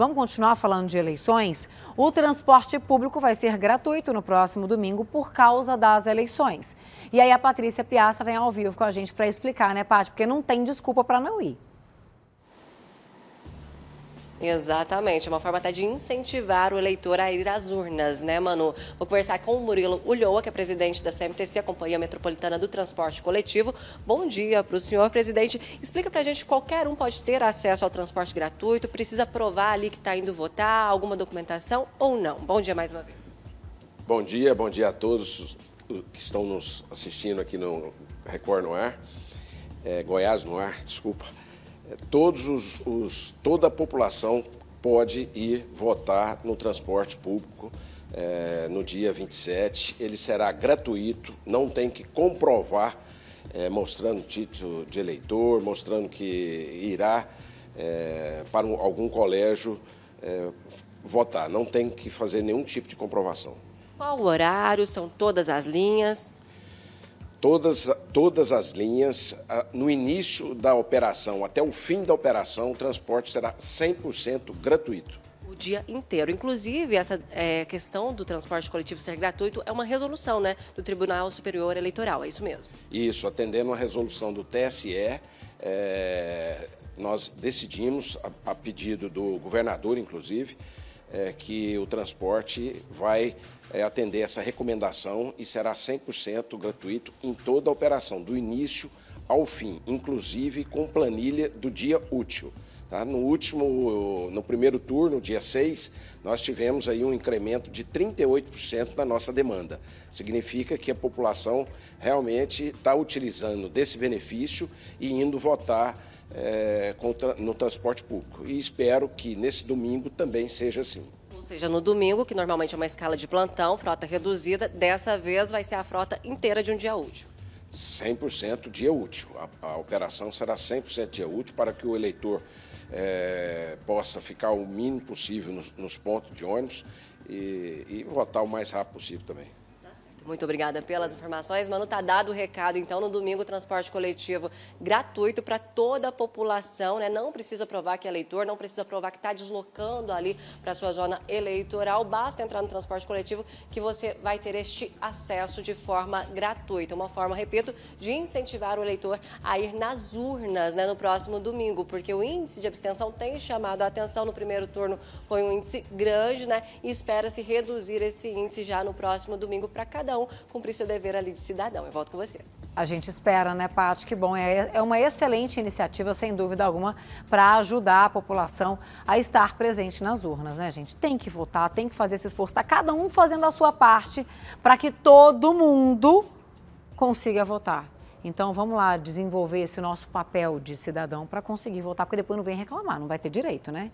Vamos continuar falando de eleições? O transporte público vai ser gratuito no próximo domingo por causa das eleições. E aí a Patrícia Piazza vem ao vivo com a gente para explicar, né, Paty? Porque não tem desculpa para não ir. Exatamente, é uma forma até de incentivar o eleitor a ir às urnas, né, Manu? Vou conversar com o Murilo Ulloa, que é presidente da CMTC, a Companhia Metropolitana do Transporte Coletivo. Bom dia para o senhor, presidente. Explica para a gente, qualquer um pode ter acesso ao transporte gratuito, precisa provar ali que está indo votar, alguma documentação ou não? Bom dia mais uma vez. Bom dia, bom dia a todos que estão nos assistindo aqui no Record no Ar, é, Goiás no Ar, desculpa todos os, os, toda a população pode ir votar no transporte público é, no dia 27. Ele será gratuito, não tem que comprovar, é, mostrando título de eleitor, mostrando que irá é, para um, algum colégio votar. Não tem que fazer nenhum tipo de comprovação. Qual o horário? São todas as linhas? todas, todas as linhas, ah, no início da operação até o fim da operação, o transporte será 100% gratuito. O dia inteiro. Inclusive, essa é, questão do transporte coletivo ser gratuito é uma resolução né, do Tribunal Superior Eleitoral, é isso mesmo? Isso, atendendo a resolução do TSE, é, nós decidimos, a, a pedido do governador, inclusive, é, que o transporte vai é, atender essa recomendação e será 100% gratuito em toda a operação, do início ao fim, inclusive com planilha do dia útil. Tá? No último, no primeiro turno, dia 6, nós tivemos aí um incremento de 38% na nossa demanda. Significa que a população realmente está utilizando desse benefício e indo votar é, no transporte público. E espero que nesse domingo também seja assim. Ou seja, no domingo, que normalmente é uma escala de plantão, frota reduzida, dessa vez vai ser a frota inteira de um dia útil. 100% dia útil. A, a operação será 100% dia útil para que o eleitor é, possa ficar o mínimo possível nos, nos pontos de ônibus e, e votar o mais rápido possível também. Muito obrigada pelas informações. Manu, está dado o recado, então, no domingo, transporte coletivo gratuito para toda a população, né? Não precisa provar que é eleitor, não precisa provar que está deslocando ali para sua zona eleitoral. Basta entrar no transporte coletivo que você vai ter este acesso de forma gratuita. Uma forma, repito, de incentivar o eleitor a ir nas urnas né, no próximo domingo, porque o índice de abstenção tem chamado a atenção. No primeiro turno foi um índice grande, né? E espera-se reduzir esse índice já no próximo domingo para cada um cumprir seu dever ali de cidadão. Eu volto com você. A gente espera, né, Paty? Que bom. É, é uma excelente iniciativa, sem dúvida alguma, para ajudar a população a estar presente nas urnas, né, gente? Tem que votar, tem que fazer esse esforço. Está cada um fazendo a sua parte para que todo mundo consiga votar. Então vamos lá desenvolver esse nosso papel de cidadão para conseguir votar, porque depois não vem reclamar, não vai ter direito, né?